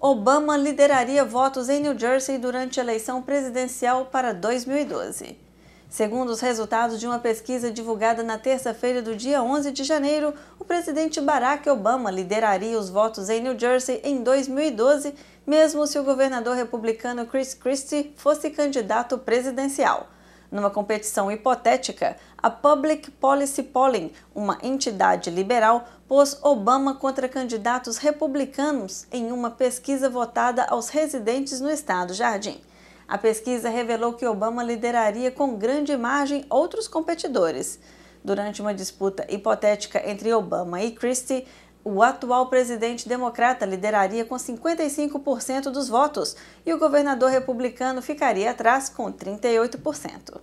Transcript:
Obama lideraria votos em New Jersey durante a eleição presidencial para 2012. Segundo os resultados de uma pesquisa divulgada na terça-feira do dia 11 de janeiro, o presidente Barack Obama lideraria os votos em New Jersey em 2012, mesmo se o governador republicano Chris Christie fosse candidato presidencial. Numa competição hipotética, a Public Policy Polling, uma entidade liberal, pôs Obama contra candidatos republicanos em uma pesquisa votada aos residentes no estado Jardim. A pesquisa revelou que Obama lideraria com grande margem outros competidores. Durante uma disputa hipotética entre Obama e Christie, o atual presidente democrata lideraria com 55% dos votos e o governador republicano ficaria atrás com 38%.